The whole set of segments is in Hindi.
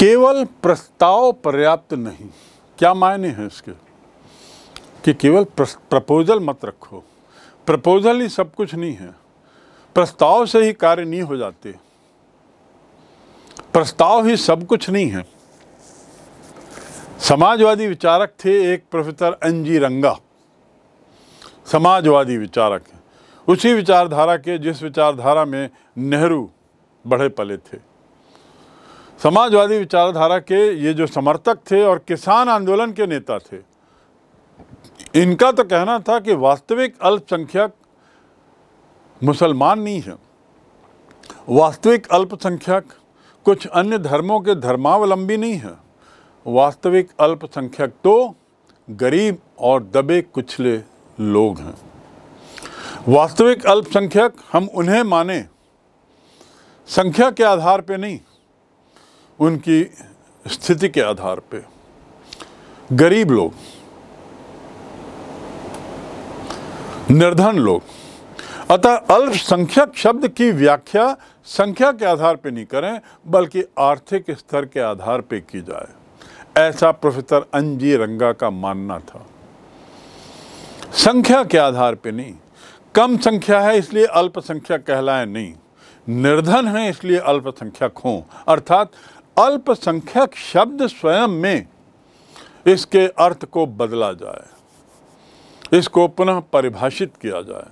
केवल प्रस्ताव पर्याप्त नहीं क्या मायने हैं इसके कि केवल प्रपोजल मत रखो प्रपोजल ही सब कुछ नहीं है प्रस्ताव से ही कार्य नहीं हो जाते प्रस्ताव ही सब कुछ नहीं है समाजवादी विचारक थे एक प्रोफेसर एन जी रंगा समाजवादी विचारक उसी विचारधारा के जिस विचारधारा में नेहरू बढ़े पले थे समाजवादी विचारधारा के ये जो समर्थक थे और किसान आंदोलन के नेता थे इनका तो कहना था कि वास्तविक अल्पसंख्यक मुसलमान नहीं हैं वास्तविक अल्पसंख्यक कुछ अन्य धर्मों के धर्मावलंबी नहीं हैं वास्तविक अल्पसंख्यक तो गरीब और दबे कुचले लोग हैं वास्तविक अल्पसंख्यक हम उन्हें माने संख्या के आधार पे नहीं उनकी स्थिति के आधार पे गरीब लोग निर्धन लोग अतः अल्पसंख्यक शब्द की व्याख्या संख्या के आधार पर नहीं करें बल्कि आर्थिक स्तर के आधार पर की जाए ऐसा प्रोफेसर अंजी रंगा का मानना था संख्या के आधार पर नहीं कम संख्या है इसलिए अल्पसंख्यक कहलाए नहीं निर्धन है इसलिए अल्पसंख्यक हों अर्थात अल्पसंख्यक शब्द स्वयं में इसके अर्थ को बदला जाए इसको पुनः परिभाषित किया जाए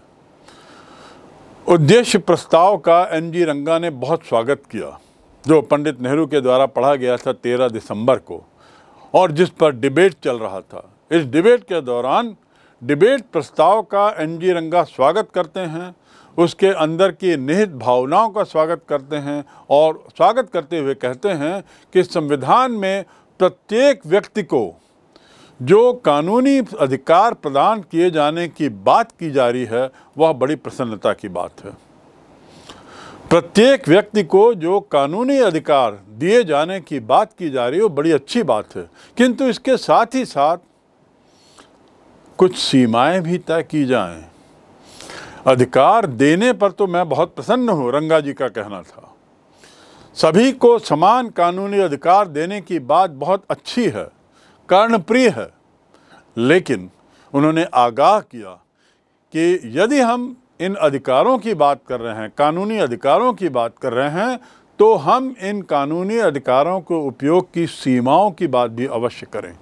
उद्देश्य प्रस्ताव का एन जी रंगा ने बहुत स्वागत किया जो पंडित नेहरू के द्वारा पढ़ा गया था तेरह दिसंबर को और जिस पर डिबेट चल रहा था इस डिबेट के दौरान डिबेट प्रस्ताव का एन जी रंगा स्वागत करते हैं उसके अंदर की निहित भावनाओं का स्वागत करते हैं और स्वागत करते हुए कहते हैं कि संविधान में प्रत्येक व्यक्ति को जो कानूनी अधिकार प्रदान किए जाने की बात की जा रही है वह बड़ी प्रसन्नता की बात है प्रत्येक व्यक्ति को जो कानूनी अधिकार दिए जाने की बात की जा रही है वो बड़ी अच्छी बात है किंतु इसके साथ ही साथ कुछ सीमाएं भी तय की जाएं अधिकार देने पर तो मैं बहुत प्रसन्न हूँ रंगा जी का कहना था सभी को समान कानूनी अधिकार देने की बात बहुत अच्छी है कर्णप्रिय है लेकिन उन्होंने आगाह किया कि यदि हम इन अधिकारों की बात कर रहे हैं कानूनी अधिकारों की बात कर रहे हैं तो हम इन कानूनी अधिकारों के उपयोग की सीमाओं की बात भी अवश्य करें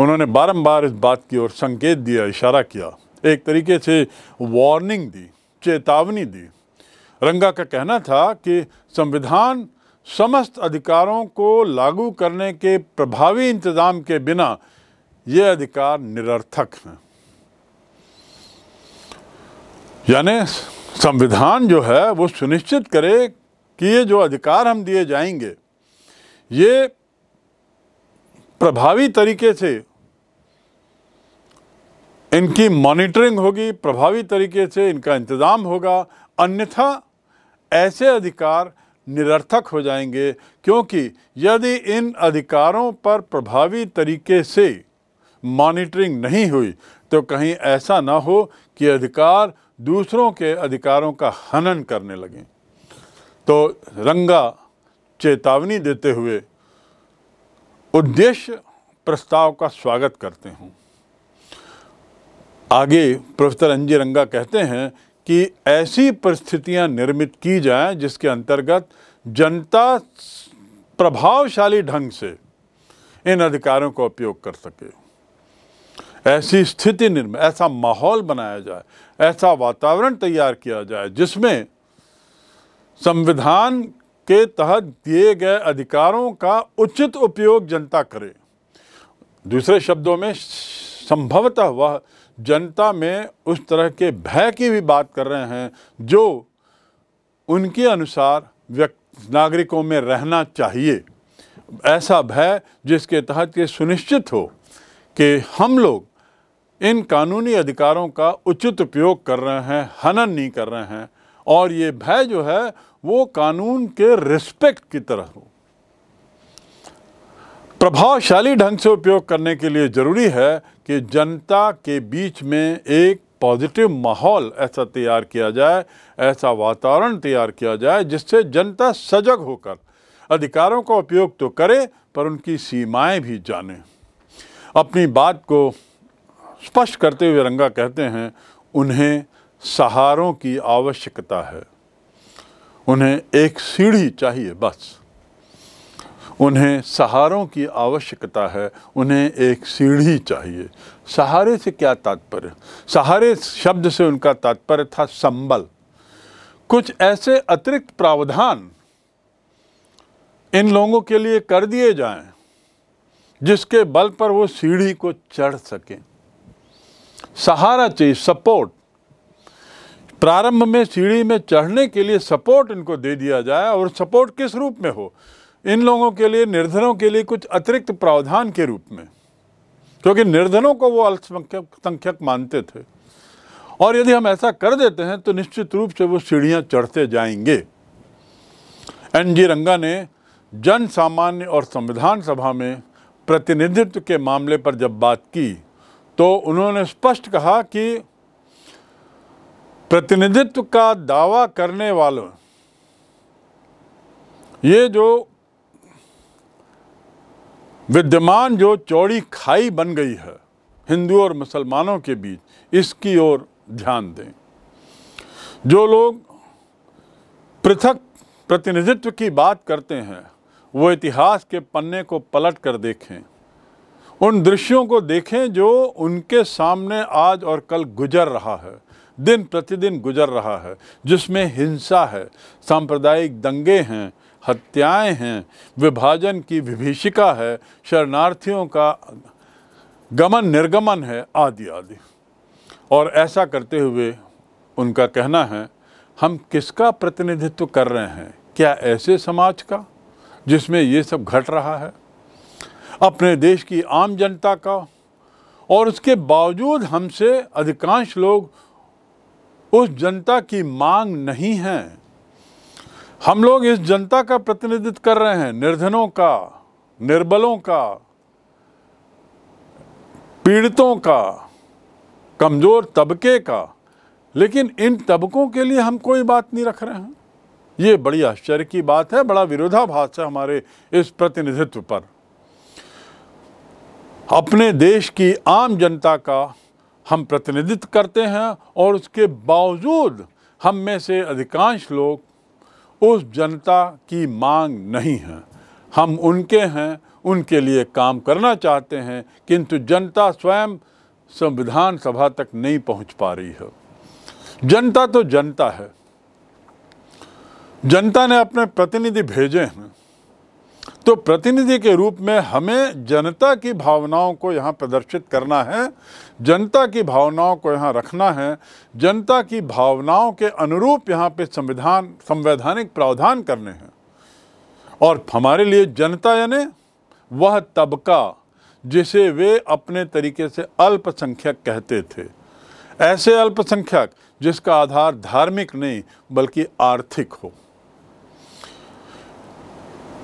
उन्होंने बारंबार इस बात की ओर संकेत दिया इशारा किया एक तरीके से वार्निंग दी चेतावनी दी रंगा का कहना था कि संविधान समस्त अधिकारों को लागू करने के प्रभावी इंतजाम के बिना ये अधिकार निरर्थक हैं यानी संविधान जो है वो सुनिश्चित करे कि ये जो अधिकार हम दिए जाएंगे ये प्रभावी तरीके से इनकी मॉनिटरिंग होगी प्रभावी तरीके से इनका इंतज़ाम होगा अन्यथा ऐसे अधिकार निरर्थक हो जाएंगे क्योंकि यदि इन अधिकारों पर प्रभावी तरीके से मॉनिटरिंग नहीं हुई तो कहीं ऐसा ना हो कि अधिकार दूसरों के अधिकारों का हनन करने लगें तो रंगा चेतावनी देते हुए उद्देश्य प्रस्ताव का स्वागत करते हूँ आगे प्रोफेसर अंजी रंगा कहते हैं कि ऐसी परिस्थितियां निर्मित की जाएं जिसके अंतर्गत जनता प्रभावशाली ढंग से इन अधिकारों का उपयोग कर सके ऐसी स्थिति निर्मित ऐसा माहौल बनाया जाए ऐसा वातावरण तैयार किया जाए जिसमें संविधान के तहत दिए गए अधिकारों का उचित उपयोग जनता करे दूसरे शब्दों में संभवतः वह जनता में उस तरह के भय की भी बात कर रहे हैं जो उनके अनुसार व्यक्ति नागरिकों में रहना चाहिए ऐसा भय जिसके तहत ये सुनिश्चित हो कि हम लोग इन कानूनी अधिकारों का उचित उपयोग कर रहे हैं हनन नहीं कर रहे हैं और ये भय जो है वो कानून के रिस्पेक्ट की तरह हो प्रभावशाली ढंग से उपयोग करने के लिए ज़रूरी है कि जनता के बीच में एक पॉजिटिव माहौल ऐसा तैयार किया जाए ऐसा वातावरण तैयार किया जाए जिससे जनता सजग होकर अधिकारों का उपयोग तो करे पर उनकी सीमाएं भी जाने अपनी बात को स्पष्ट करते हुए रंगा कहते हैं उन्हें सहारों की आवश्यकता है उन्हें एक सीढ़ी चाहिए बस उन्हें सहारों की आवश्यकता है उन्हें एक सीढ़ी चाहिए सहारे से क्या तात्पर्य सहारे शब्द से उनका तात्पर्य था संबल कुछ ऐसे अतिरिक्त प्रावधान इन लोगों के लिए कर दिए जाएं जिसके बल पर वो सीढ़ी को चढ़ सकें सहारा चाहिए सपोर्ट प्रारंभ में सीढ़ी में चढ़ने के लिए सपोर्ट इनको दे दिया जाए और सपोर्ट किस रूप में हो इन लोगों के लिए निर्धनों के लिए कुछ अतिरिक्त प्रावधान के रूप में क्योंकि निर्धनों को वो अल्पसंख्यक संख्यक मानते थे और यदि हम ऐसा कर देते हैं तो निश्चित रूप से वो सीढ़ियां चढ़ते जाएंगे एन जी रंगा ने जन सामान्य और संविधान सभा में प्रतिनिधित्व के मामले पर जब बात की तो उन्होंने स्पष्ट कहा कि प्रतिनिधित्व का दावा करने वालों ये जो विद्यमान जो चौड़ी खाई बन गई है हिंदू और मुसलमानों के बीच इसकी ओर ध्यान दें जो लोग पृथक प्रतिनिधित्व की बात करते हैं वो इतिहास के पन्ने को पलट कर देखें उन दृश्यों को देखें जो उनके सामने आज और कल गुजर रहा है दिन प्रतिदिन गुजर रहा है जिसमें हिंसा है सांप्रदायिक दंगे हैं हत्याएं हैं विभाजन की विभीषिका है शरणार्थियों का गमन निर्गमन है आदि आदि और ऐसा करते हुए उनका कहना है हम किसका प्रतिनिधित्व कर रहे हैं क्या ऐसे समाज का जिसमें ये सब घट रहा है अपने देश की आम जनता का और उसके बावजूद हमसे अधिकांश लोग उस जनता की मांग नहीं हैं हम लोग इस जनता का प्रतिनिधित्व कर रहे हैं निर्धनों का निर्बलों का पीड़ितों का कमज़ोर तबके का लेकिन इन तबकों के लिए हम कोई बात नहीं रख रहे हैं ये बड़ी आश्चर्य की बात है बड़ा विरोधाभास है हमारे इस प्रतिनिधित्व पर अपने देश की आम जनता का हम प्रतिनिधित्व करते हैं और उसके बावजूद हम में से अधिकांश लोग उस जनता की मांग नहीं है हम उनके हैं उनके लिए काम करना चाहते हैं किंतु जनता स्वयं संविधान सभा तक नहीं पहुंच पा रही है जनता तो जनता है जनता ने अपने प्रतिनिधि भेजे हैं तो प्रतिनिधि के रूप में हमें जनता की भावनाओं को यहाँ प्रदर्शित करना है जनता की भावनाओं को यहाँ रखना है जनता की भावनाओं के अनुरूप यहाँ पे संविधान संवैधानिक प्रावधान करने हैं और हमारे लिए जनता यानी वह तबका जिसे वे अपने तरीके से अल्पसंख्यक कहते थे ऐसे अल्पसंख्यक जिसका आधार धार्मिक नहीं बल्कि आर्थिक हो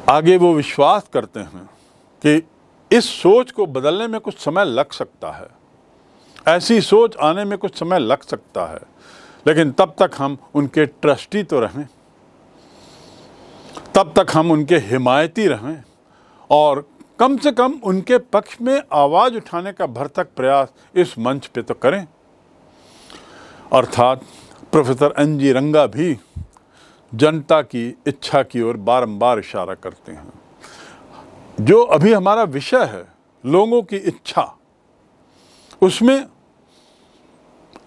आगे वो विश्वास करते हैं कि इस सोच को बदलने में कुछ समय लग सकता है ऐसी सोच आने में कुछ समय लग सकता है लेकिन तब तक हम उनके ट्रस्टी तो रहें तब तक हम उनके हिमायती रहें और कम से कम उनके पक्ष में आवाज़ उठाने का भरतक प्रयास इस मंच पे तो करें अर्थात प्रोफेसर एन जी रंगा भी जनता की इच्छा की ओर बारंबार इशारा करते हैं जो अभी हमारा विषय है लोगों की इच्छा उसमें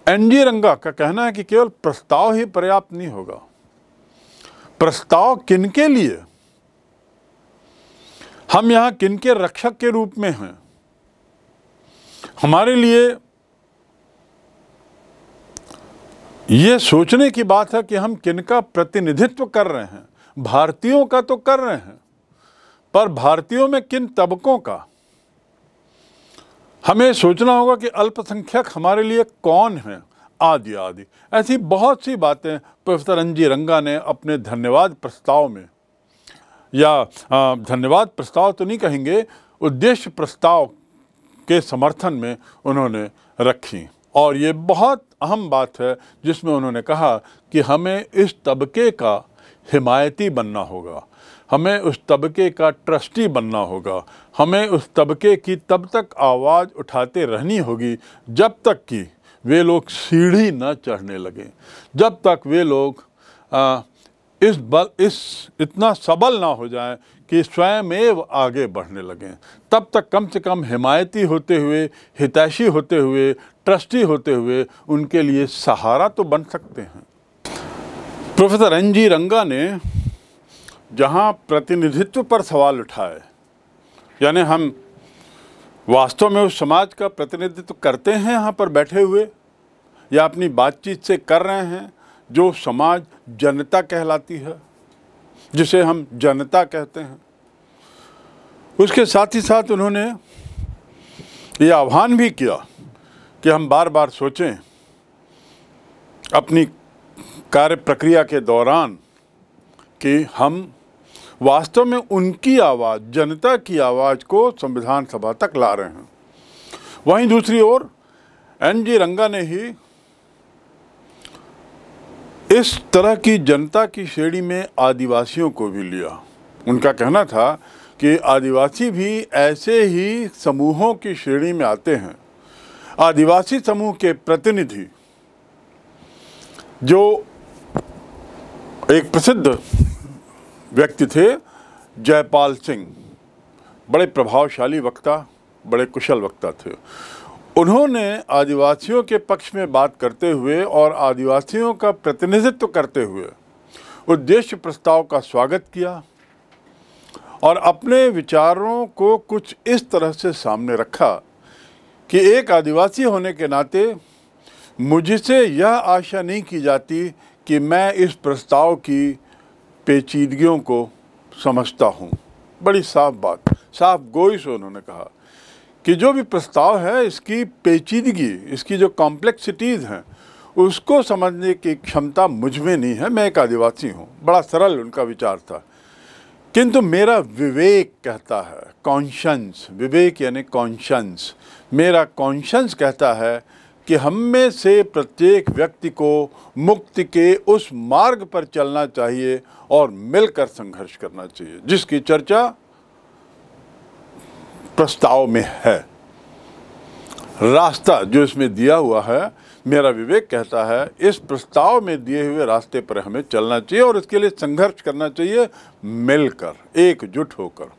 एनजी रंगा का कहना है कि केवल प्रस्ताव ही पर्याप्त नहीं होगा प्रस्ताव किनके लिए हम यहाँ किनके रक्षक के रूप में हैं हमारे लिए ये सोचने की बात है कि हम किनका प्रतिनिधित्व कर रहे हैं भारतीयों का तो कर रहे हैं पर भारतीयों में किन तबकों का हमें सोचना होगा कि अल्पसंख्यक हमारे लिए कौन हैं आदि आदि ऐसी बहुत सी बातें प्रोफेसर एन जी रंगा ने अपने धन्यवाद प्रस्ताव में या धन्यवाद प्रस्ताव तो नहीं कहेंगे उद्देश्य प्रस्ताव के समर्थन में उन्होंने रखी और ये बहुत अहम बात है जिसमें उन्होंने कहा कि हमें इस तबके का हिमायती बनना होगा हमें उस तबके का ट्रस्टी बनना होगा हमें उस तबके की तब तक आवाज़ उठाते रहनी होगी जब तक कि वे लोग सीढ़ी न चढ़ने लगें जब तक वे लोग आ, इस बल इस इतना सबल ना हो जाए कि स्वयमेव आगे बढ़ने लगें तब तक कम से कम हिमायती होते हुए हितैषी होते हुए ट्रस्टी होते हुए उनके लिए सहारा तो बन सकते हैं प्रोफेसर एन जी रंगा ने जहां प्रतिनिधित्व पर सवाल उठाए यानी हम वास्तव में उस समाज का प्रतिनिधित्व करते हैं यहाँ पर बैठे हुए या अपनी बातचीत से कर रहे हैं जो समाज जनता कहलाती है जिसे हम जनता कहते हैं उसके साथ ही साथ उन्होंने ये आह्वान भी किया कि हम बार बार सोचें अपनी कार्य प्रक्रिया के दौरान कि हम वास्तव में उनकी आवाज़ जनता की आवाज़ को संविधान सभा तक ला रहे हैं वहीं दूसरी ओर एन जी रंगा ने ही इस तरह की जनता की श्रेणी में आदिवासियों को भी लिया उनका कहना था कि आदिवासी भी ऐसे ही समूहों की श्रेणी में आते हैं आदिवासी समूह के प्रतिनिधि जो एक प्रसिद्ध व्यक्ति थे जयपाल सिंह बड़े प्रभावशाली वक्ता बड़े कुशल वक्ता थे उन्होंने आदिवासियों के पक्ष में बात करते हुए और आदिवासियों का प्रतिनिधित्व करते हुए उद्देश्य प्रस्ताव का स्वागत किया और अपने विचारों को कुछ इस तरह से सामने रखा कि एक आदिवासी होने के नाते मुझसे यह आशा नहीं की जाती कि मैं इस प्रस्ताव की पेचीदगियों को समझता हूँ बड़ी साफ बात साफ गोई से उन्होंने कहा कि जो भी प्रस्ताव है इसकी पेचीदगी इसकी जो कॉम्प्लेक्सिटीज़ हैं उसको समझने की क्षमता मुझ में नहीं है मैं एक आदिवासी हूँ बड़ा सरल उनका विचार था किंतु मेरा विवेक कहता है कॉन्शंस विवेक यानी कॉन्शंस मेरा कॉन्शंस कहता है कि हम में से प्रत्येक व्यक्ति को मुक्ति के उस मार्ग पर चलना चाहिए और मिलकर संघर्ष करना चाहिए जिसकी चर्चा प्रस्ताव में है रास्ता जो इसमें दिया हुआ है मेरा विवेक कहता है इस प्रस्ताव में दिए हुए रास्ते पर हमें चलना चाहिए और इसके लिए संघर्ष करना चाहिए मिलकर एकजुट होकर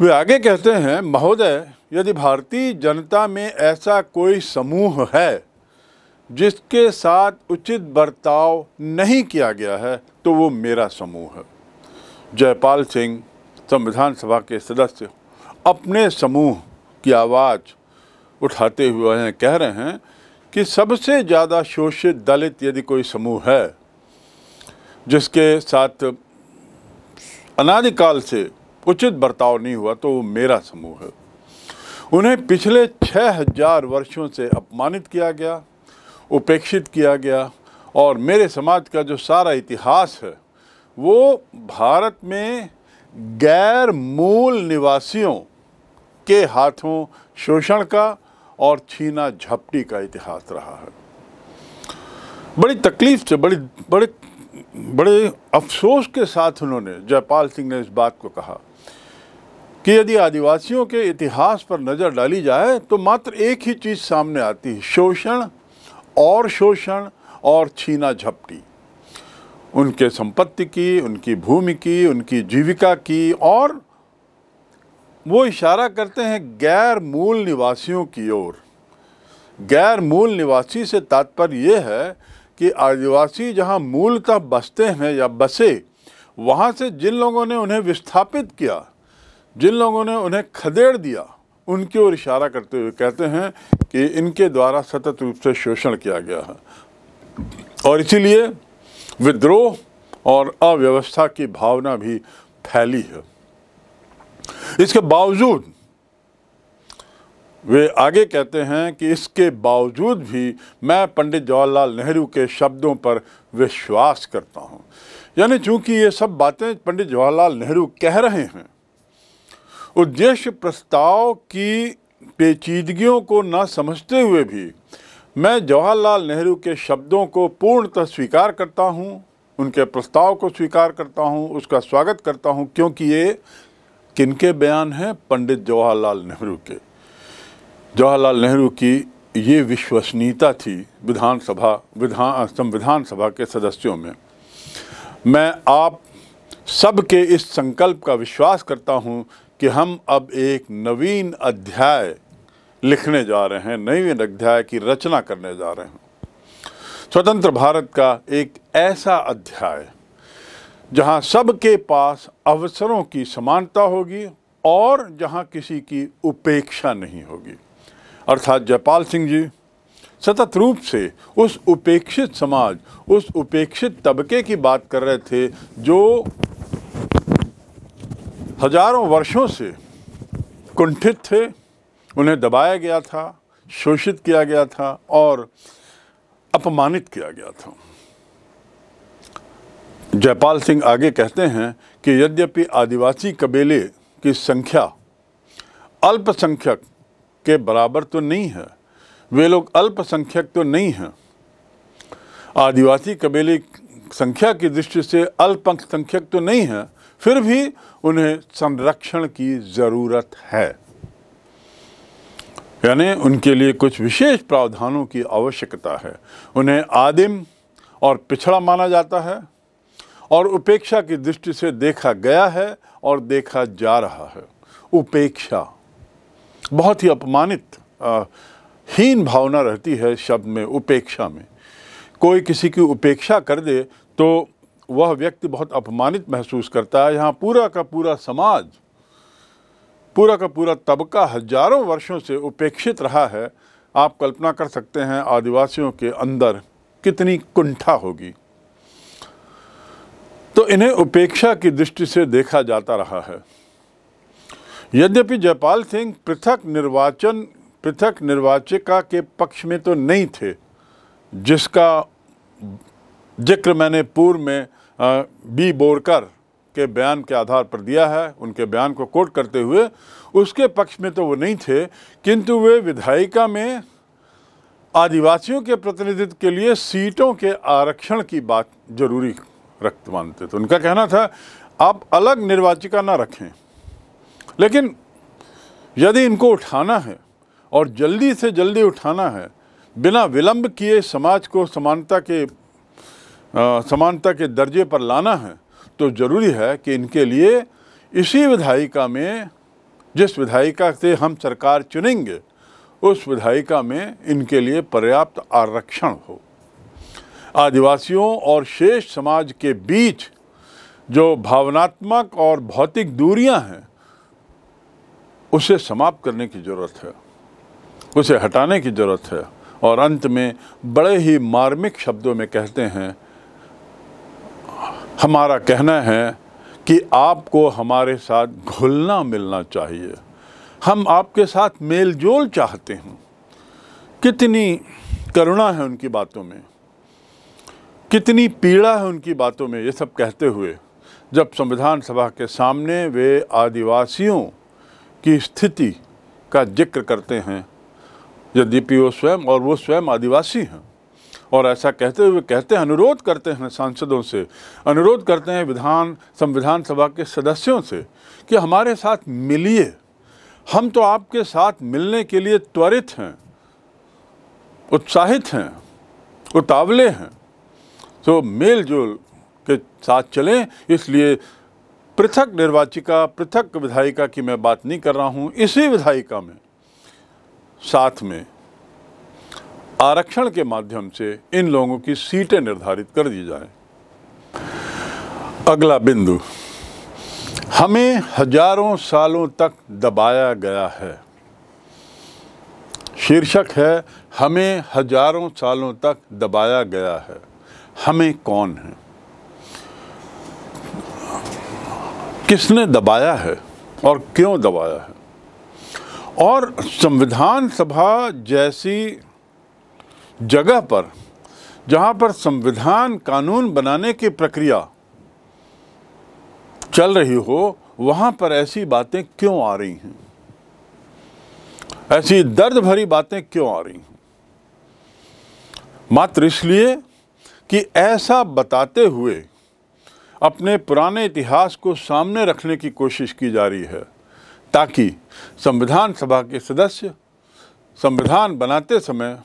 वे आगे कहते हैं महोदय यदि भारतीय जनता में ऐसा कोई समूह है जिसके साथ उचित बर्ताव नहीं किया गया है तो वो मेरा समूह है जयपाल सिंह संविधान सभा के सदस्य अपने समूह की आवाज़ उठाते हुए हैं कह रहे हैं कि सबसे ज़्यादा शोषित दलित यदि कोई समूह है जिसके साथ अनादिकाल से उचित बर्ताव नहीं हुआ तो वो मेरा समूह है उन्हें पिछले छः हजार वर्षों से अपमानित किया गया उपेक्षित किया गया और मेरे समाज का जो सारा इतिहास है वो भारत में गैर मूल निवासियों के हाथों शोषण का और छीना झपटी का इतिहास रहा है बड़ी तकलीफ से बड़ी बड़े बड़े अफसोस के साथ उन्होंने जयपाल सिंह ने इस बात को कहा कि यदि आदिवासियों के इतिहास पर नज़र डाली जाए तो मात्र एक ही चीज़ सामने आती है शोषण और शोषण और छीना झपटी उनके संपत्ति की उनकी भूमि की उनकी जीविका की और वो इशारा करते हैं गैर मूल निवासियों की ओर गैर मूल निवासी से तात्पर्य यह है कि आदिवासी जहाँ मूलतः बसते हैं या बसे वहाँ से जिन लोगों ने उन्हें विस्थापित किया जिन लोगों ने उन्हें खदेड़ दिया उनकी ओर इशारा करते हुए कहते हैं कि इनके द्वारा सतत रूप से शोषण किया गया है और इसीलिए विद्रोह और अव्यवस्था की भावना भी फैली है इसके बावजूद वे आगे कहते हैं कि इसके बावजूद भी मैं पंडित जवाहरलाल नेहरू के शब्दों पर विश्वास करता हूँ यानी चूंकि ये सब बातें पंडित जवाहरलाल नेहरू कह रहे हैं उद्देश्य प्रस्ताव की पेचीदगियों को ना समझते हुए भी मैं जवाहरलाल नेहरू के शब्दों को पूर्णतः स्वीकार करता हूँ उनके प्रस्ताव को स्वीकार करता हूँ उसका स्वागत करता हूँ क्योंकि ये किनके बयान हैं पंडित जवाहरलाल नेहरू के जवाहरलाल नेहरू की ये विश्वसनीयता थी विधानसभा विधान संविधान सभा के सदस्यों में मैं आप सबके इस संकल्प का विश्वास करता हूं कि हम अब एक नवीन अध्याय लिखने जा रहे हैं नवीन अध्याय की रचना करने जा रहे हैं स्वतंत्र भारत का एक ऐसा अध्याय जहां सबके पास अवसरों की समानता होगी और जहां किसी की उपेक्षा नहीं होगी अर्थात जयपाल सिंह जी सतत रूप से उस उपेक्षित समाज उस उपेक्षित तबके की बात कर रहे थे जो हजारों वर्षों से कुंठित थे उन्हें दबाया गया था शोषित किया गया था और अपमानित किया गया था जयपाल सिंह आगे कहते हैं कि यद्यपि आदिवासी कबीले की संख्या अल्पसंख्यक के बराबर तो नहीं है वे लोग अल्पसंख्यक तो नहीं हैं आदिवासी कबीले संख्या की दृष्टि से अल्पसंख्यक तो नहीं है फिर भी उन्हें संरक्षण की ज़रूरत है यानी उनके लिए कुछ विशेष प्रावधानों की आवश्यकता है उन्हें आदिम और पिछड़ा माना जाता है और उपेक्षा की दृष्टि से देखा गया है और देखा जा रहा है उपेक्षा बहुत ही अपमानित आ, हीन भावना रहती है शब्द में उपेक्षा में कोई किसी की उपेक्षा कर दे तो वह व्यक्ति बहुत अपमानित महसूस करता है यहाँ पूरा का पूरा समाज पूरा का पूरा तबका हजारों वर्षों से उपेक्षित रहा है आप कल्पना कर सकते हैं आदिवासियों के अंदर कितनी कुंठा होगी तो इन्हें उपेक्षा की दृष्टि से देखा जाता रहा है यद्यपि जयपाल सिंह पृथक निर्वाचन पृथक निर्वाचिका के पक्ष में तो नहीं थे जिसका जिक्र मैंने पूर्व में बी बोरकर के बयान के आधार पर दिया है उनके बयान को कोट करते हुए उसके पक्ष में तो वो नहीं थे किंतु वे विधायिका में आदिवासियों के प्रतिनिधित्व के लिए सीटों के आरक्षण की बात जरूरी रक्त मानते थे उनका कहना था आप अलग निर्वाचिका ना रखें लेकिन यदि इनको उठाना है और जल्दी से जल्दी उठाना है बिना विलंब किए समाज को समानता के आ, समानता के दर्जे पर लाना है तो ज़रूरी है कि इनके लिए इसी विधायिका में जिस विधायिका से हम सरकार चुनेंगे उस विधायिका में इनके लिए पर्याप्त आरक्षण हो आदिवासियों और शेष समाज के बीच जो भावनात्मक और भौतिक दूरियां हैं उसे समाप्त करने की ज़रूरत है उसे हटाने की ज़रूरत है और अंत में बड़े ही मार्मिक शब्दों में कहते हैं हमारा कहना है कि आपको हमारे साथ घुलना मिलना चाहिए हम आपके साथ मेलजोल चाहते हैं कितनी करुणा है उनकी बातों में कितनी पीड़ा है उनकी बातों में ये सब कहते हुए जब संविधान सभा के सामने वे आदिवासियों की स्थिति का जिक्र करते हैं यद्यपि वो स्वयं और वो स्वयं आदिवासी हैं और ऐसा कहते हुए कहते हैं अनुरोध करते हैं सांसदों से अनुरोध करते हैं विधान संविधान सभा के सदस्यों से कि हमारे साथ मिलिए हम तो आपके साथ मिलने के लिए त्वरित हैं उत्साहित हैं उतावले हैं तो मेल जोल के साथ चलें इसलिए पृथक निर्वाचिका पृथक विधायिका की मैं बात नहीं कर रहा हूं इसी विधायिका में साथ में आरक्षण के माध्यम से इन लोगों की सीटें निर्धारित कर दी जाए अगला बिंदु हमें हजारों सालों तक दबाया गया है शीर्षक है हमें हजारों सालों तक दबाया गया है हमें कौन है किसने दबाया है और क्यों दबाया है और संविधान सभा जैसी जगह पर जहां पर संविधान कानून बनाने की प्रक्रिया चल रही हो वहां पर ऐसी बातें क्यों आ रही हैं ऐसी दर्द भरी बातें क्यों आ रही हैं मात्र इसलिए कि ऐसा बताते हुए अपने पुराने इतिहास को सामने रखने की कोशिश की जा रही है ताकि संविधान सभा के सदस्य संविधान बनाते समय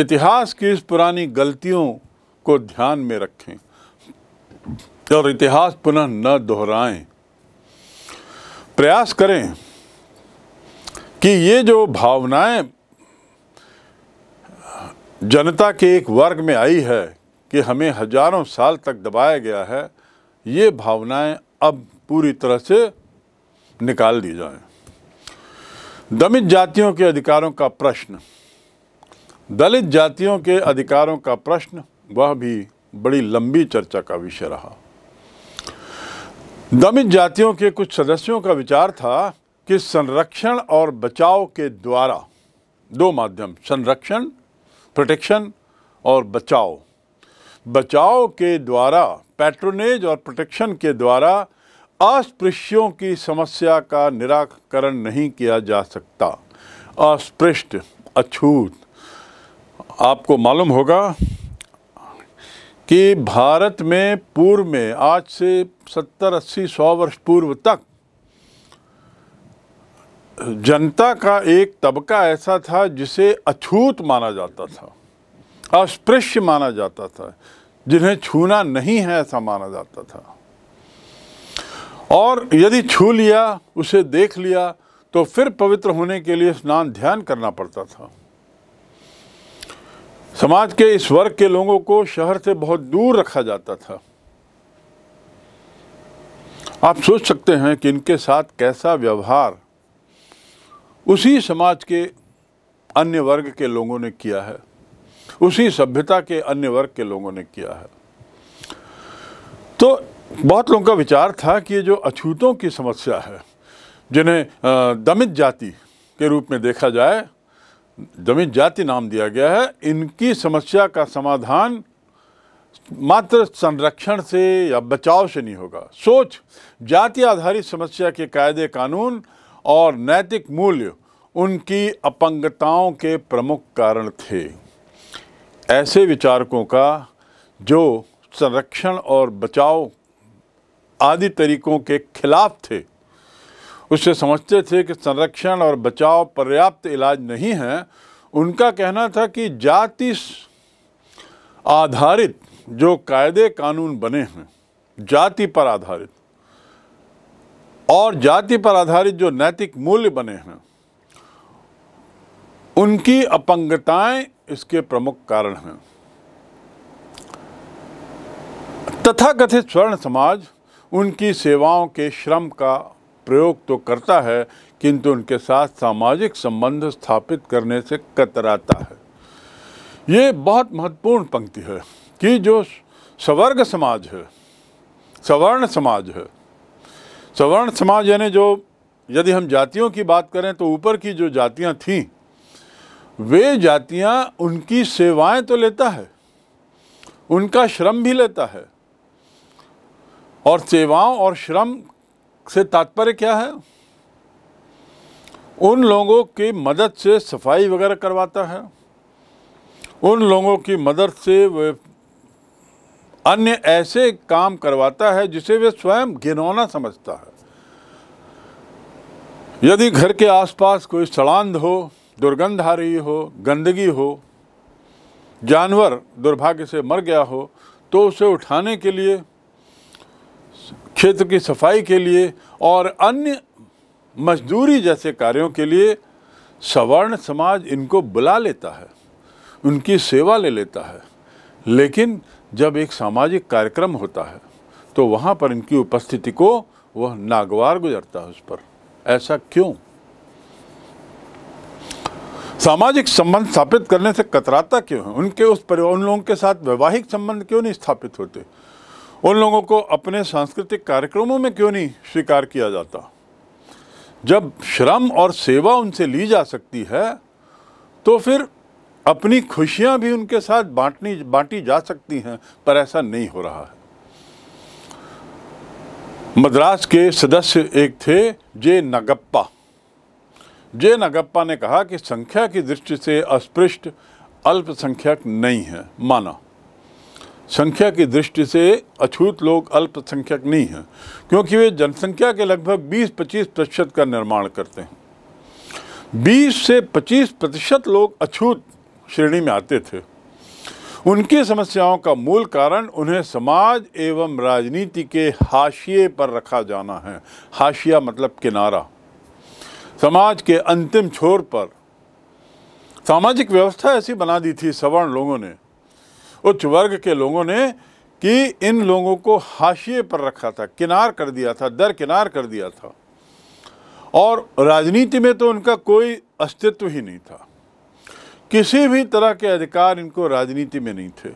इतिहास की इस पुरानी गलतियों को ध्यान में रखें और इतिहास पुनः न दोहराएं प्रयास करें कि ये जो भावनाएं जनता के एक वर्ग में आई है कि हमें हजारों साल तक दबाया गया है ये भावनाएं अब पूरी तरह से निकाल दी जाएं। दमित जातियों के अधिकारों का प्रश्न दलित जातियों के अधिकारों का प्रश्न वह भी बड़ी लंबी चर्चा का विषय रहा दमित जातियों के कुछ सदस्यों का विचार था कि संरक्षण और बचाव के द्वारा दो माध्यम संरक्षण प्रोटेक्शन और बचाव बचाव के द्वारा पैट्रोनेज और प्रोटेक्शन के द्वारा अस्पृश्यों की समस्या का निराकरण नहीं किया जा सकता अस्पृष्ट अछूत आपको मालूम होगा कि भारत में पूर्व में आज से 70 अस्सी सौ वर्ष पूर्व तक जनता का एक तबका ऐसा था जिसे अछूत माना जाता था अस्पृश्य माना जाता था जिन्हें छूना नहीं है ऐसा माना जाता था और यदि छू लिया उसे देख लिया तो फिर पवित्र होने के लिए स्नान ध्यान करना पड़ता था समाज के इस वर्ग के लोगों को शहर से बहुत दूर रखा जाता था आप सोच सकते हैं कि इनके साथ कैसा व्यवहार उसी समाज के अन्य वर्ग के लोगों ने किया है उसी सभ्यता के अन्य वर्ग के लोगों ने किया है तो बहुत लोगों का विचार था कि ये जो अछूतों की समस्या है जिन्हें दमित जाति के रूप में देखा जाए दमित जाति नाम दिया गया है इनकी समस्या का समाधान मात्र संरक्षण से या बचाव से नहीं होगा सोच जाति आधारित समस्या के कायदे कानून और नैतिक मूल्य उनकी अपंगताओं के प्रमुख कारण थे ऐसे विचारकों का जो संरक्षण और बचाव आदि तरीकों के खिलाफ थे उससे समझते थे कि संरक्षण और बचाव पर्याप्त इलाज नहीं है उनका कहना था कि जाति आधारित जो कायदे कानून बने हैं जाति पर आधारित और जाति पर आधारित जो नैतिक मूल्य बने हैं उनकी अपंगताएं इसके प्रमुख कारण हैं तथाकथित स्वर्ण समाज उनकी सेवाओं के श्रम का प्रयोग तो करता है किंतु उनके साथ सामाजिक संबंध स्थापित करने से कतराता है ये बहुत महत्वपूर्ण पंक्ति है कि जो सवर्ग समाज है सवर्ण समाज है सवर्ण समाज यानी जो यदि हम जातियों की बात करें तो ऊपर की जो जातियां थीं वे जातियां उनकी सेवाएं तो लेता है उनका श्रम भी लेता है और सेवाओं और श्रम से तात्पर्य क्या है उन लोगों की मदद से सफाई वगैरह करवाता है उन लोगों की मदद से वे अन्य ऐसे काम करवाता है जिसे वे स्वयं घिनौना समझता है यदि घर के आसपास कोई सड़ांध हो दुर्गंध आ रही हो गंदगी हो जानवर दुर्भाग्य से मर गया हो तो उसे उठाने के लिए क्षेत्र की सफाई के लिए और अन्य मजदूरी जैसे कार्यों के लिए सवर्ण समाज इनको बुला लेता है उनकी सेवा ले लेता है लेकिन जब एक सामाजिक कार्यक्रम होता है तो वहाँ पर इनकी उपस्थिति को वह नागवार गुजरता है उस पर ऐसा क्यों सामाजिक संबंध स्थापित करने से कतराता क्यों है उनके उस परिवार उन लोगों के साथ वैवाहिक संबंध क्यों नहीं स्थापित होते उन लोगों को अपने सांस्कृतिक कार्यक्रमों में क्यों नहीं स्वीकार किया जाता जब श्रम और सेवा उनसे ली जा सकती है तो फिर अपनी खुशियां भी उनके साथ बांटनी बांटी जा सकती हैं पर ऐसा नहीं हो रहा है मद्रास के सदस्य एक थे जे नगप्पा जे नगप्पा ने कहा कि संख्या की दृष्टि से अस्पृष्ट अल्पसंख्यक नहीं है माना संख्या की दृष्टि से अछूत लोग अल्पसंख्यक नहीं हैं क्योंकि वे जनसंख्या के लगभग 20-25 प्रतिशत का निर्माण करते हैं 20 से 25 प्रतिशत लोग अछूत श्रेणी में आते थे उनकी समस्याओं का मूल कारण उन्हें समाज एवं राजनीति के हाशिए पर रखा जाना है हाशिया मतलब किनारा समाज के अंतिम छोर पर सामाजिक व्यवस्था ऐसी बना दी थी सवर्ण लोगों ने उच्च वर्ग के लोगों ने कि इन लोगों को हाशिए पर रखा था किनार कर दिया था दरकिनार कर दिया था और राजनीति में तो उनका कोई अस्तित्व ही नहीं था किसी भी तरह के अधिकार इनको राजनीति में नहीं थे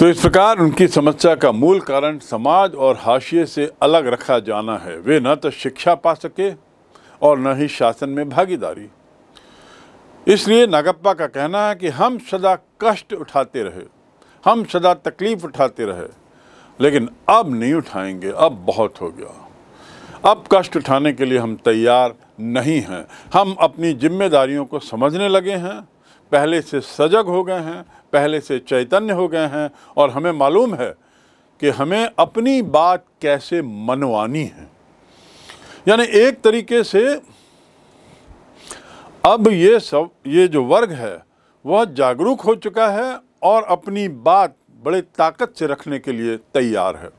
तो इस प्रकार उनकी समस्या का मूल कारण समाज और हाशिए से अलग रखा जाना है वे न तो शिक्षा पा सके और न ही शासन में भागीदारी इसलिए नागप्पा का कहना है कि हम सदा कष्ट उठाते रहे हम सदा तकलीफ़ उठाते रहे लेकिन अब नहीं उठाएंगे अब बहुत हो गया अब कष्ट उठाने के लिए हम तैयार नहीं हैं हम अपनी जिम्मेदारियों को समझने लगे हैं पहले से सजग हो गए हैं पहले से चैतन्य हो गए हैं और हमें मालूम है कि हमें अपनी बात कैसे मनवानी है यानी एक तरीके से अब ये सब ये जो वर्ग है वह जागरूक हो चुका है और अपनी बात बड़े ताकत से रखने के लिए तैयार है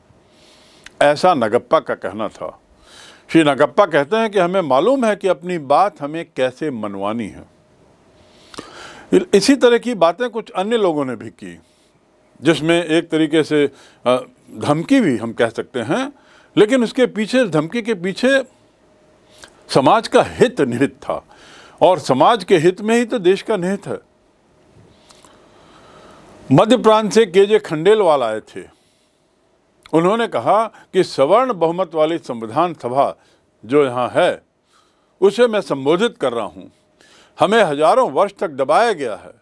ऐसा नगप्पा का कहना था श्री नगप्पा कहते हैं कि हमें मालूम है कि अपनी बात हमें कैसे मनवानी है इसी तरह की बातें कुछ अन्य लोगों ने भी की जिसमें एक तरीके से धमकी भी हम कह सकते हैं लेकिन उसके पीछे धमकी के पीछे समाज का हित निहित था और समाज के हित में ही तो देश का निहित है मध्य प्रांत से के जे खंडेलवाल आए थे उन्होंने कहा कि सवर्ण बहुमत वाली संविधान सभा जो यहाँ है उसे मैं संबोधित कर रहा हूँ हमें हजारों वर्ष तक दबाया गया है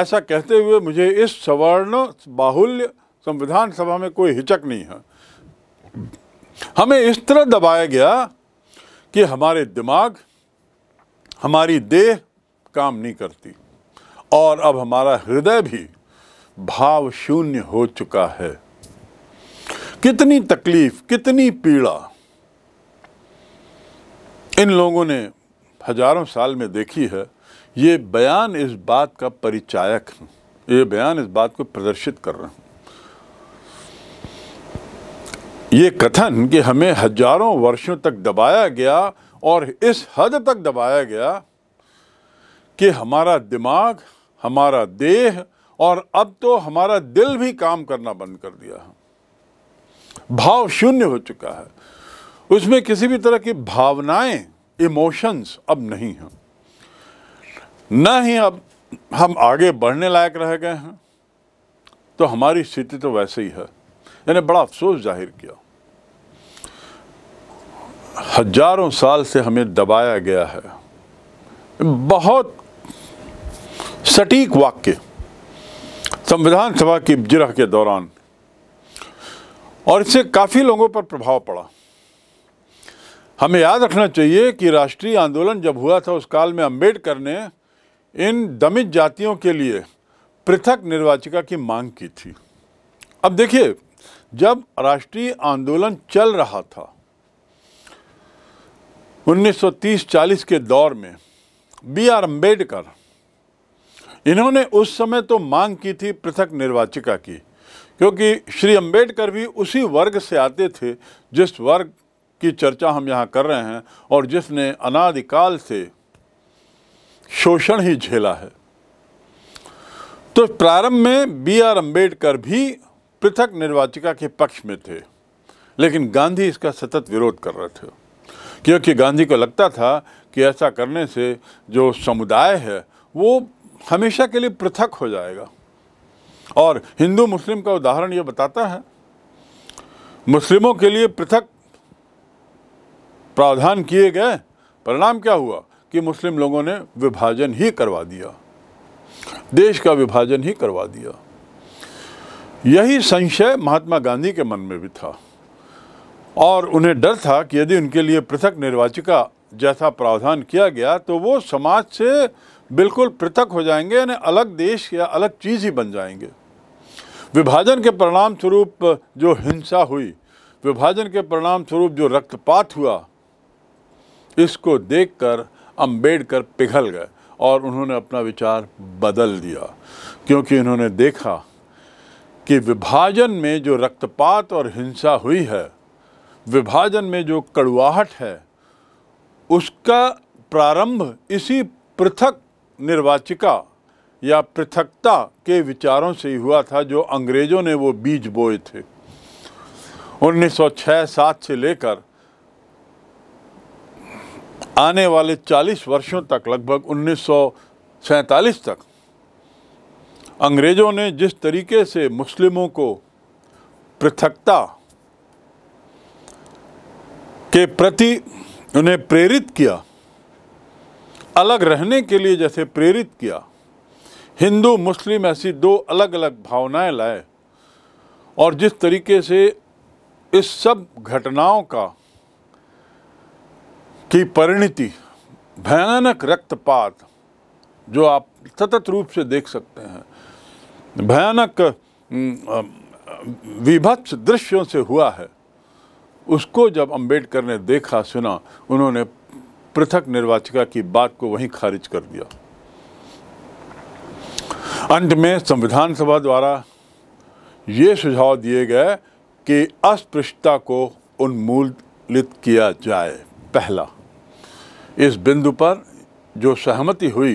ऐसा कहते हुए मुझे इस सवर्ण बाहुल्य संविधान सभा में कोई हिचक नहीं है हमें इस तरह दबाया गया कि हमारे दिमाग हमारी देह काम नहीं करती और अब हमारा हृदय भी भाव शून्य हो चुका है कितनी तकलीफ कितनी पीड़ा इन लोगों ने हजारों साल में देखी है ये बयान इस बात का परिचायक है ये बयान इस बात को प्रदर्शित कर रहे हैं ये कथन कि हमें हजारों वर्षों तक दबाया गया और इस हद तक दबाया गया कि हमारा दिमाग हमारा देह और अब तो हमारा दिल भी काम करना बंद कर दिया है भाव शून्य हो चुका है उसमें किसी भी तरह की भावनाएं इमोशंस अब नहीं हैं न ही अब हम आगे बढ़ने लायक रह गए हैं तो हमारी स्थिति तो वैसे ही है यानी बड़ा अफसोस जाहिर किया हजारों साल से हमें दबाया गया है बहुत सटीक वाक्य संविधान सभा की जिरह के दौरान और इससे काफ़ी लोगों पर प्रभाव पड़ा हमें याद रखना चाहिए कि राष्ट्रीय आंदोलन जब हुआ था उस काल में अम्बेडकर ने इन दमित जातियों के लिए पृथक निर्वाचिका की मांग की थी अब देखिए जब राष्ट्रीय आंदोलन चल रहा था 1930-40 के दौर में बी आर अम्बेडकर इन्होंने उस समय तो मांग की थी पृथक निर्वाचिका की क्योंकि श्री अम्बेडकर भी उसी वर्ग से आते थे जिस वर्ग की चर्चा हम यहाँ कर रहे हैं और जिसने अनादिकाल से शोषण ही झेला है तो प्रारंभ में बी आर अम्बेडकर भी पृथक निर्वाचिका के पक्ष में थे लेकिन गांधी इसका सतत विरोध कर रहे थे क्योंकि गांधी को लगता था कि ऐसा करने से जो समुदाय है वो हमेशा के लिए पृथक हो जाएगा और हिंदू मुस्लिम का उदाहरण ये बताता है मुस्लिमों के लिए पृथक प्रावधान किए गए परिणाम क्या हुआ कि मुस्लिम लोगों ने विभाजन ही करवा दिया देश का विभाजन ही करवा दिया यही संशय महात्मा गांधी के मन में भी था और उन्हें डर था कि यदि उनके लिए पृथक निर्वाचिका जैसा प्रावधान किया गया तो वो समाज से बिल्कुल पृथक हो जाएंगे यानी अलग देश या अलग चीज़ ही बन जाएंगे विभाजन के परिणाम स्वरूप जो हिंसा हुई विभाजन के परिणाम स्वरूप जो रक्तपात हुआ इसको देखकर अंबेडकर पिघल गए और उन्होंने अपना विचार बदल दिया क्योंकि उन्होंने देखा कि विभाजन में जो रक्तपात और हिंसा हुई है विभाजन में जो कड़ुआहट है उसका प्रारंभ इसी पृथक निर्वाचिका या पृथकता के विचारों से ही हुआ था जो अंग्रेज़ों ने वो बीज बोए थे 1906-7 से लेकर आने वाले 40 वर्षों तक लगभग उन्नीस तक अंग्रेज़ों ने जिस तरीके से मुस्लिमों को पृथकता के प्रति उन्हें प्रेरित किया अलग रहने के लिए जैसे प्रेरित किया हिंदू मुस्लिम ऐसी दो अलग अलग भावनाएं लाए और जिस तरीके से इस सब घटनाओं का की परिणति भयानक रक्तपात जो आप सतत रूप से देख सकते हैं भयानक विभत्स दृश्यों से हुआ है उसको जब अंबेडकर ने देखा सुना उन्होंने पृथक निर्वाचिका की बात को वहीं खारिज कर दिया अंत में संविधान सभा द्वारा ये सुझाव दिए गए कि अस्पृश्यता को उन्मूलित किया जाए पहला इस बिंदु पर जो सहमति हुई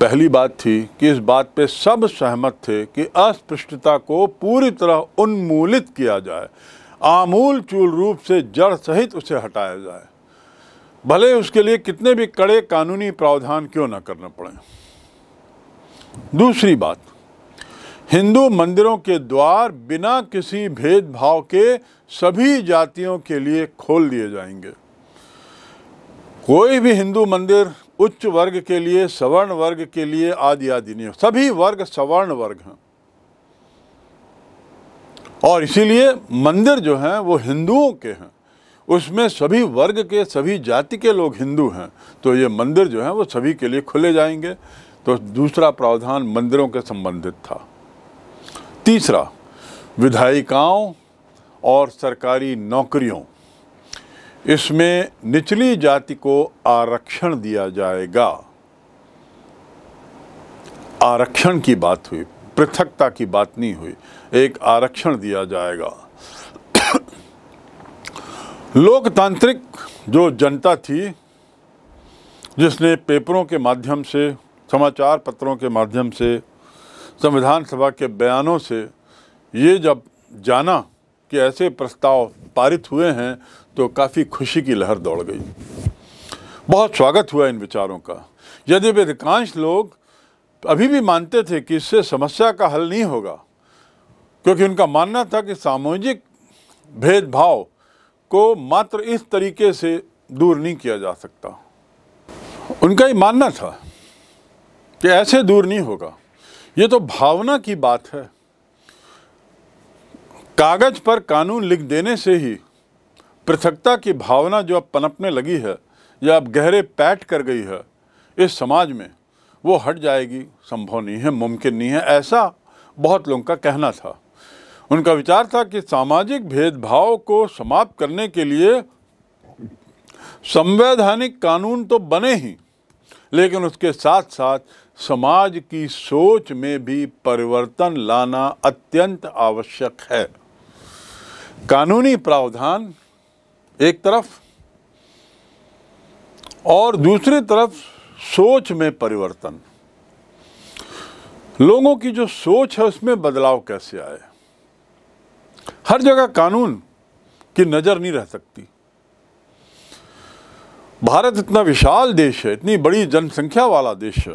पहली बात थी कि इस बात पे सब सहमत थे कि अस्पृश्यता को पूरी तरह उन्मूलित किया जाए आमूल चूल रूप से जड़ सहित उसे हटाया जाए भले उसके लिए कितने भी कड़े कानूनी प्रावधान क्यों ना करना पड़े दूसरी बात हिंदू मंदिरों के द्वार बिना किसी भेदभाव के सभी जातियों के लिए खोल दिए जाएंगे कोई भी हिंदू मंदिर उच्च वर्ग के लिए सवर्ण वर्ग के लिए आदि आदि नहीं सभी वर्ग सवर्ण वर्ग हैं और इसीलिए मंदिर जो हैं वो हिंदुओं के हैं उसमें सभी वर्ग के सभी जाति के लोग हिंदू हैं तो ये मंदिर जो हैं वो सभी के लिए खुले जाएंगे तो दूसरा प्रावधान मंदिरों के संबंधित था तीसरा विधायिकाओं और सरकारी नौकरियों इसमें निचली जाति को आरक्षण दिया जाएगा आरक्षण की बात हुई पृथकता की बात नहीं हुई एक आरक्षण दिया जाएगा लोकतांत्रिक जो जनता थी जिसने पेपरों के माध्यम से समाचार पत्रों के माध्यम से संविधान सभा के बयानों से ये जब जाना कि ऐसे प्रस्ताव पारित हुए हैं तो काफ़ी खुशी की लहर दौड़ गई बहुत स्वागत हुआ इन विचारों का यदि अधिकांश लोग अभी भी मानते थे कि इससे समस्या का हल नहीं होगा क्योंकि उनका मानना था कि सामाजिक भेदभाव को मात्र इस तरीके से दूर नहीं किया जा सकता उनका ये मानना था कि ऐसे दूर नहीं होगा ये तो भावना की बात है कागज़ पर कानून लिख देने से ही पृथकता की भावना जो अब पनपने लगी है या अब गहरे पैट कर गई है इस समाज में वो हट जाएगी संभव नहीं है मुमकिन नहीं है ऐसा बहुत लोगों का कहना था उनका विचार था कि सामाजिक भेदभाव को समाप्त करने के लिए संवैधानिक कानून तो बने ही लेकिन उसके साथ साथ समाज की सोच में भी परिवर्तन लाना अत्यंत आवश्यक है कानूनी प्रावधान एक तरफ और दूसरी तरफ सोच में परिवर्तन लोगों की जो सोच है उसमें बदलाव कैसे आए हर जगह कानून की नज़र नहीं रह सकती भारत इतना विशाल देश है इतनी बड़ी जनसंख्या वाला देश है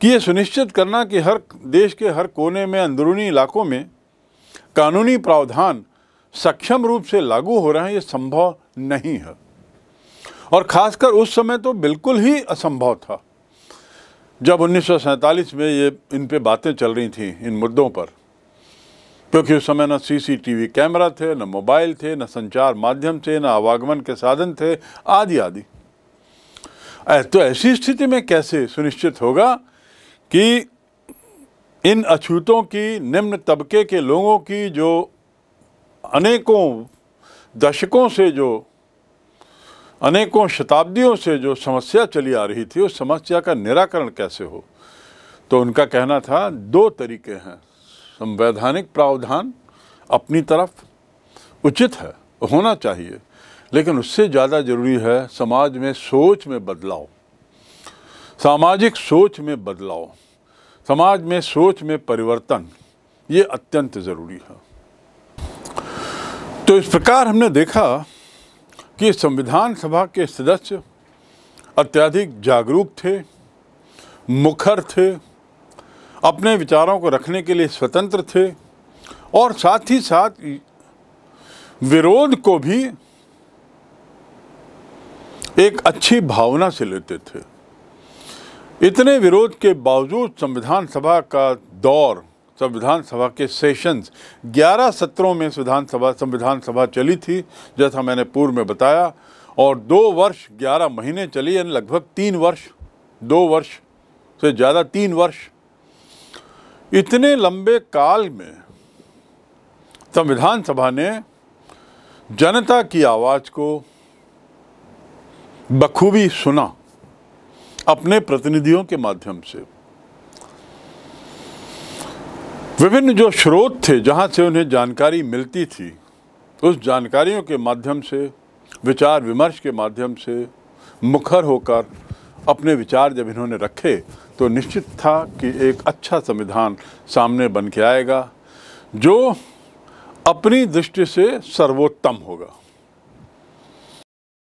कि ये सुनिश्चित करना कि हर देश के हर कोने में अंदरूनी इलाकों में कानूनी प्रावधान सक्षम रूप से लागू हो रहे हैं ये संभव नहीं है और खासकर उस समय तो बिल्कुल ही असंभव था जब उन्नीस में ये इन पे बातें चल रही थी इन मुद्दों पर क्योंकि उस समय ना सीसीटीवी कैमरा थे न मोबाइल थे न संचार माध्यम थे न आवागमन के साधन थे आदि आदि तो ऐसी स्थिति में कैसे सुनिश्चित होगा कि इन अछूतों की निम्न तबके के लोगों की जो अनेकों दशकों से जो अनेकों शताब्दियों से जो समस्या चली आ रही थी उस समस्या का निराकरण कैसे हो तो उनका कहना था दो तरीके हैं संवैधानिक प्रावधान अपनी तरफ उचित है होना चाहिए लेकिन उससे ज़्यादा ज़रूरी है समाज में सोच में बदलाव सामाजिक सोच में बदलाव समाज में सोच में परिवर्तन ये अत्यंत ज़रूरी है तो इस प्रकार हमने देखा कि संविधान सभा के सदस्य अत्यधिक जागरूक थे मुखर थे अपने विचारों को रखने के लिए स्वतंत्र थे और साथ ही साथ विरोध को भी एक अच्छी भावना से लेते थे इतने विरोध के बावजूद संविधान सभा का दौर संविधान सभा के सेशंस 11 सत्रों में संविधान सभा संविधान सभा चली थी जैसा मैंने पूर्व में बताया और दो वर्ष 11 महीने चली यानी लगभग तीन वर्ष दो वर्ष से ज़्यादा तीन वर्ष इतने लंबे काल में संविधान सभा ने जनता की आवाज़ को बखूबी सुना अपने प्रतिनिधियों के माध्यम से विभिन्न जो स्रोत थे जहाँ से उन्हें जानकारी मिलती थी उस जानकारियों के माध्यम से विचार विमर्श के माध्यम से मुखर होकर अपने विचार जब इन्होंने रखे तो निश्चित था कि एक अच्छा संविधान सामने बन के आएगा जो अपनी दृष्टि से सर्वोत्तम होगा